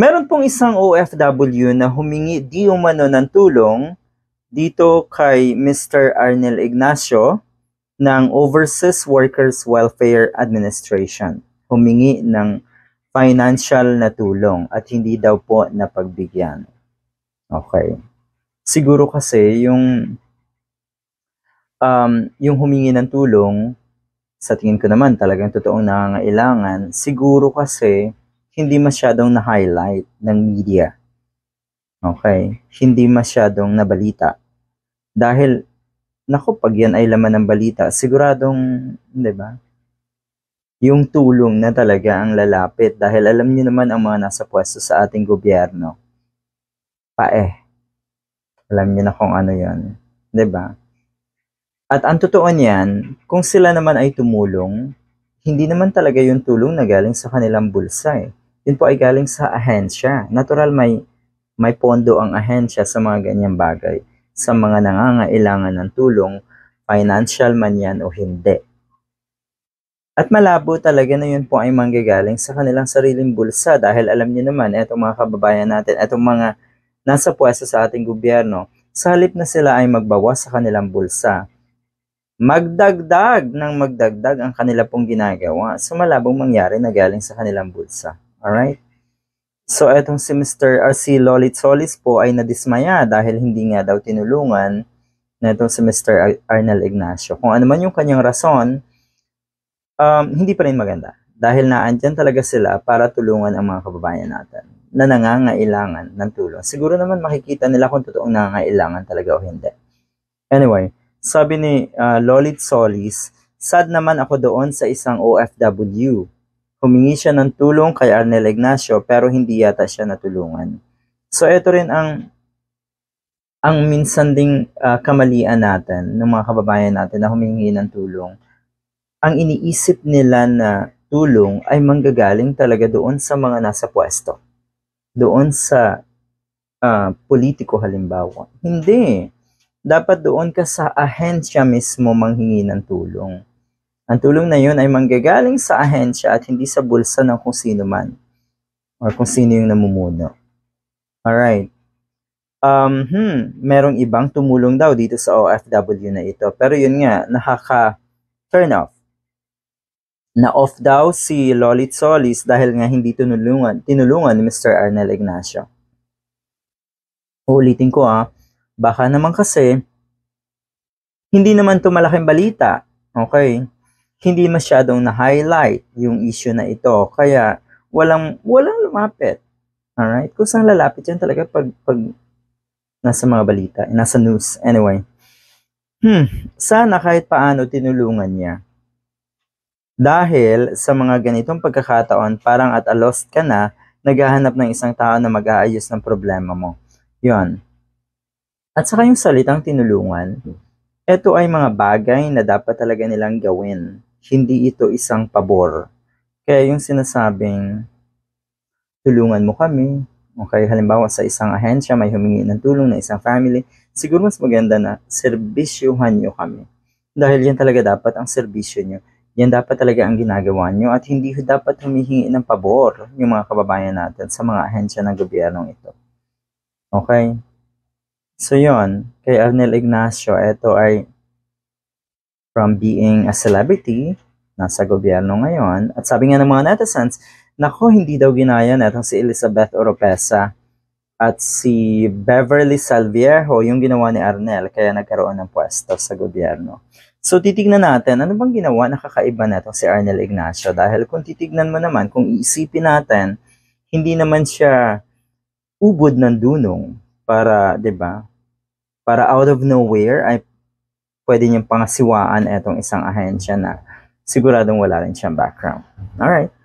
Meron pong isang OFW na humingi di umano ng tulong dito kay Mr. Arnel Ignacio ng Overseas Workers Welfare Administration. Humingi ng financial na tulong at hindi daw po napagbigyan. Okay. Siguro kasi yung um, yung humingi ng tulong sa tingin ko naman talagang totoong nangangailangan, siguro kasi hindi masyadong na-highlight ng media. Okay? Hindi masyadong nabalita. Dahil, nako, pag yan ay laman ng balita, siguradong, di ba? Yung tulong na talaga ang lalapit dahil alam niyo naman ang mga nasa pwesto sa ating gobyerno. Pae. Eh. Alam niyo na kung ano yan. Di ba? At ang totoo niyan, kung sila naman ay tumulong, hindi naman talaga yung tulong na galing sa kanilang bulsa eh yun po ay galing sa ahensya. Natural may may pondo ang ahensya sa mga ganyang bagay sa mga nangangailangan ng tulong, financial man yan o hindi. At malabo talaga na yun po ay manggagaling sa kanilang sariling bulsa dahil alam niyo naman, itong mga kababayan natin, itong mga nasa pwesto sa ating gobyerno, sa halip na sila ay magbawas sa kanilang bulsa, magdagdag ng magdagdag ang kanila pong ginagawa sa malabong mangyari na galing sa kanilang bulsa. Alright? So, etong si Mr. Uh, ah, si Lolit Solis po ay nadismaya dahil hindi nga daw tinulungan na itong si Mr. Arnel Ignacio. Kung ano man yung kanyang rason, um, hindi pa rin maganda. Dahil naandyan talaga sila para tulungan ang mga kababayan natin na nangangailangan ng tulong. Siguro naman makikita nila kung totoong nangangailangan talaga o hindi. Anyway, sabi ni uh, ah, Lolit Solis, sad naman ako doon sa isang OFW Humingi siya ng tulong kay Arnel Ignacio pero hindi yata siya natulungan. So ito rin ang ang minsan ding uh, kamalian natin ng mga kababayan natin na humingi ng tulong. Ang iniisip nila na tulong ay manggagaling talaga doon sa mga nasa pwesto. Doon sa uh, politiko halimbawa. Hindi. Dapat doon ka sa ahensya mismo manghingi ng tulong ang tulong na yun ay manggagaling sa ahensya at hindi sa bulsa ng kung sino man o kung sino yung namumuno. Alright. Um, hmm, merong ibang tumulong daw dito sa OFW na ito. Pero yun nga, nakaka-turn off. Na-off daw si Lolit Solis dahil nga hindi tinulungan, tinulungan ni Mr. Arnel Ignacio. Uulitin ko ah, baka naman kasi, hindi naman to malaking balita. Okay? hindi masyadong na-highlight yung issue na ito. Kaya walang walang lumapit. Alright? Kung saan lalapit yan talaga pag, pag nasa mga balita, eh, nasa news. Anyway. Hmm, sana kahit paano tinulungan niya. Dahil sa mga ganitong pagkakataon, parang at a lost ka na, naghahanap ng isang tao na mag-aayos ng problema mo. Yon. At saka yung salitang tinulungan, ito ay mga bagay na dapat talaga nilang gawin hindi ito isang pabor. Kaya yung sinasabing, tulungan mo kami. Okay, halimbawa sa isang ahensya, may humingi ng tulong na isang family. Siguro mas maganda na serbisyuhan nyo kami. Dahil yan talaga dapat ang serbisyo nyo. Yan dapat talaga ang ginagawa nyo at hindi dapat humihingi ng pabor yung mga kababayan natin sa mga ahensya ng gobyernong ito. Okay? So yon kay Arnel Ignacio, ito ay from being a celebrity, nasa gobyerno ngayon, at sabi nga ng mga netizens, nako hindi daw ginaya netong si Elizabeth Oropesa at si Beverly Salviejo yung ginawa ni Arnel kaya nagkaroon ng pwesto sa gobyerno. So titignan natin, ano bang ginawa nakakaiba netong si Arnel Ignacio? Dahil kung titignan mo naman, kung iisipin natin, hindi naman siya ubod ng dunong para, 'di ba? Para out of nowhere ay pwede niyang pangasiwaan itong isang ahensya na siguradong wala rin siyang background. Alright.